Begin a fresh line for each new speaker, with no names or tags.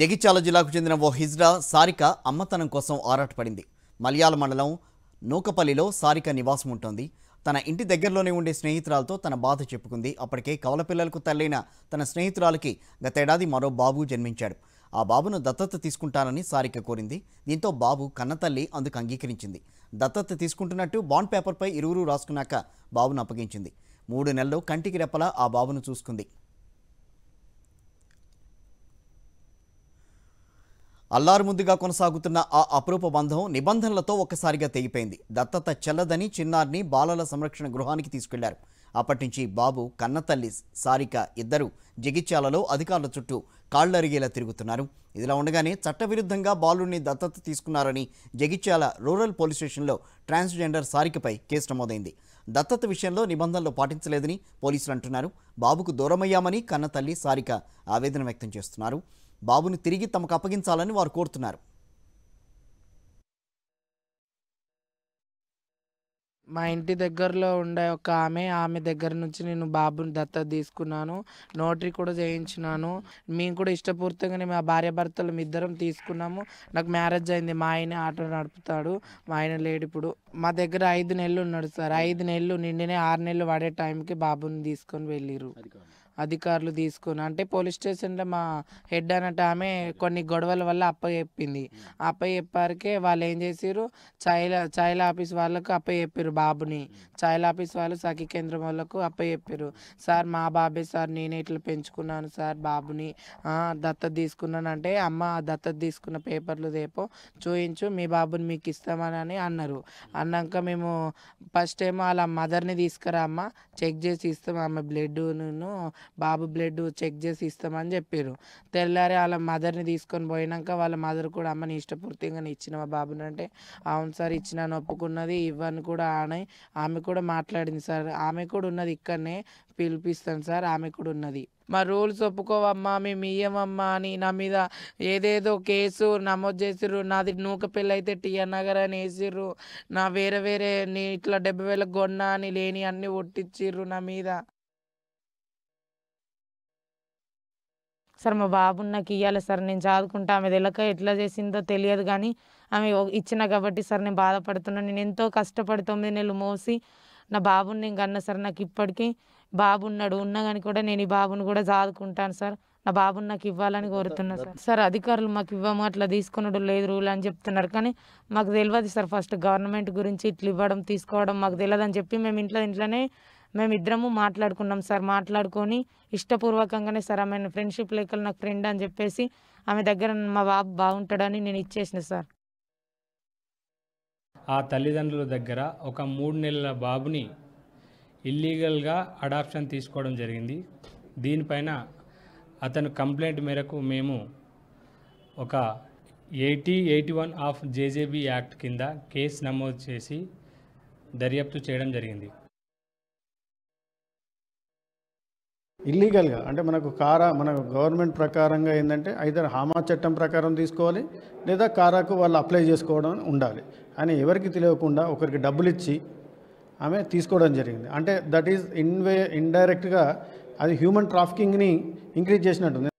జగిత్యాల జిల్లాకు చెందిన ఓ హిజ్రా సారిక అమ్మతనం కోసం ఆరాటపడింది మలయాళ మండలం నూకపల్లిలో సారిక నివాసం ఉంటుంది తన ఇంటి దగ్గరలోనే ఉండే స్నేహితురాలతో తన బాధ చెప్పుకుంది అప్పటికే కవలపిల్లలకు తల్లైన తన స్నేహితురాలకి గతేడాది మరో బాబు జన్మించాడు ఆ బాబును దత్తత తీసుకుంటానని సారిక కోరింది దీంతో బాబు కన్నతల్లి అందుకు అంగీకరించింది దత్తత తీసుకుంటున్నట్టు బాండ్ పేపర్పై ఇరువురు రాసుకున్నాక బాబును అప్పగించింది మూడు నెలలు కంటికి రెప్పలా ఆ బాబును చూసుకుంది ముందుగా కొనసాగుతున్న ఆ అపురూప బంధం నిబంధనలతో ఒక్కసారిగా తెగిపోయింది దత్తత చెల్లదని చిన్నారిని బాలల సంరక్షణ గృహానికి తీసుకెళ్లారు అప్పటి నుంచి బాబు కన్నతల్లి సారిక ఇద్దరు జగిత్యాలలో అధికారుల చుట్టూ కాళ్లరిగేలా తిరుగుతున్నారు ఇదిలా ఉండగానే చట్టవిరుద్ధంగా బాలుడిని దత్తత తీసుకున్నారని జగిత్యాల రూరల్ పోలీస్ స్టేషన్లో ట్రాన్స్జెండర్ సారికపై కేసు నమోదైంది దత్తత విషయంలో నిబంధనలు పాటించలేదని పోలీసులు అంటున్నారు బాబుకు దూరమయ్యామని కన్నతల్లి సారిక ఆవేదన వ్యక్తం చేస్తున్నారు బాబుని తిరిగి తమకు అప్పగించాలని వారు కోరుతున్నారు
మా ఇంటి దగ్గరలో ఉండే ఒక ఆమె ఆమె దగ్గర నుంచి నేను బాబుని దత్త తీసుకున్నాను నోటరీ కూడా చేయించినాను మేము కూడా ఇష్టపూర్తంగానే మా భార్య భర్తలు ఇద్దరం తీసుకున్నాము నాకు మ్యారేజ్ అయింది మా ఆయన ఆటో నడుపుతాడు మా ఆయన లేడు ఇప్పుడు మా దగ్గర ఐదు నెలలు ఉన్నాడు సార్ ఐదు నెలలు నిండినే ఆరు నెలలు పడే టైంకి బాబుని తీసుకొని వెళ్ళిరు అధికారులు తీసుకుని అంటే పోలీస్ స్టేషన్లో మా హెడ్ అన్నట్టు ఆమె కొన్ని గొడవల వల్ల అప్ప చెప్పింది అప్ప చెప్పారికే వాళ్ళు ఏం చేసారు చైల్డ్ చైల్డ్ ఆఫీస్ వాళ్ళకు అప్ప చెప్పారు బాబుని చైల్డ్ ఆఫీస్ వాళ్ళు సఖీ కేంద్రం వాళ్ళకు అప్ప చెప్పారు సార్ మా బాబే సార్ నేనే ఇట్లా పెంచుకున్నాను సార్ బాబుని దత్త తీసుకున్నాను అంటే అమ్మ దత్త తీసుకున్న పేపర్లు రేపు చూయించు మీ బాబుని మీకు ఇస్తామని అన్నారు అన్నాక మేము ఫస్ట్ ఏమో వాళ్ళ మదర్ని తీసుకురా అమ్మ చెక్ చేసి ఇస్తాం ఆమె బ్లడ్ను బాబు బ్లడ్ చెక్ చేసి ఇస్తామని చెప్పారు తెల్లారి వాళ్ళ మదర్ని తీసుకొని పోయినాక వాళ్ళ మదర్ కూడా అమ్మని ఇష్టపూర్తిగా ఇచ్చిన మా బాబుని అంటే అవును సార్ ఇచ్చిన ఒప్పుకున్నది ఇవ్వని కూడా ఆనే ఆమె కూడా మాట్లాడింది సార్ ఆమె కూడా ఉన్నది ఇక్కడనే పిలిపిస్తాను సార్ ఆమె కూడా ఉన్నది మా రూల్స్ ఒప్పుకోవమ్మా మేము ఇయ్యమమ్మా అని నా మీద ఏదేదో కేసు నమోదు చేసిర్రు నాది నూక పెళ్ళి అయితే టీఆర్ నగర్ అని వేసిర్రు నా వేరే వేరే నీ ఇట్లా డెబ్బై వేలకు గొన్న అని లేని అన్ని ఒట్టించిర్రు నా మీద
సార్ మా బాబు నాకు ఇవ్వాలి సార్ నేను చదువుకుంటా ఆమె తెలక ఎట్లా చేసిందో తెలియదు కానీ ఆమె ఇచ్చిన కాబట్టి సార్ నేను బాధపడుతున్నాను నేను ఎంతో కష్టపడి తొమ్మిది నెలలు మోసి నా బాబుని నేను కన్నా సార్ నాకు ఇప్పటికీ బాబు ఉన్నాడు ఉన్నా కానీ కూడా నేను ఈ బాబుని కూడా చదువుకుంటాను సార్ నా బాబుని నాకు ఇవ్వాలని కోరుతున్నా సార్ సార్ అధికారులు మాకు ఇవ్వము అట్లా తీసుకున్నాడు లేదు రూల్ అని చెప్తున్నారు కానీ మాకు తెలియదు సార్ ఫస్ట్ గవర్నమెంట్ గురించి ఇట్లా ఇవ్వడం తీసుకోవడం మాకు తెలియదు అని చెప్పి మేము ఇంట్లో ఇంట్లోనే మేమిద్దరము మాట్లాడుకున్నాం సార్ మాట్లాడుకొని ఇష్టపూర్వకంగానే సార్ ఆమె ఫ్రెండ్షిప్ లెక్కలు నాకు ఫ్రెండ్ అని చెప్పేసి ఆమె దగ్గర మా బాబు బాగుంటాడని నేను ఇచ్చేసిన సార్ ఆ
తల్లిదండ్రుల దగ్గర ఒక మూడు నెలల బాబుని ఇల్లీగల్గా అడాప్షన్ తీసుకోవడం జరిగింది దీనిపైన అతను కంప్లైంట్ మేరకు మేము ఒక eighty eighty one of JJB act కింద కేసు నమోదు
చేసి దర్యాప్తు చేయడం జరిగింది ఇల్లీగల్గా అంటే మనకు కారా మన గవర్నమెంట్ ప్రకారంగా ఏంటంటే ఐదర్ హామా చట్టం ప్రకారం తీసుకోవాలి లేదా కారాకు వాళ్ళు అప్లై చేసుకోవడం ఉండాలి అని ఎవరికి తెలియకుండా ఒకరికి డబ్బులు ఇచ్చి ఆమె తీసుకోవడం జరిగింది అంటే దట్ ఈజ్ ఇన్వే ఇండైరెక్ట్గా అది హ్యూమన్ ట్రాఫికింగ్ని ఇంక్రీజ్ చేసినట్టుంది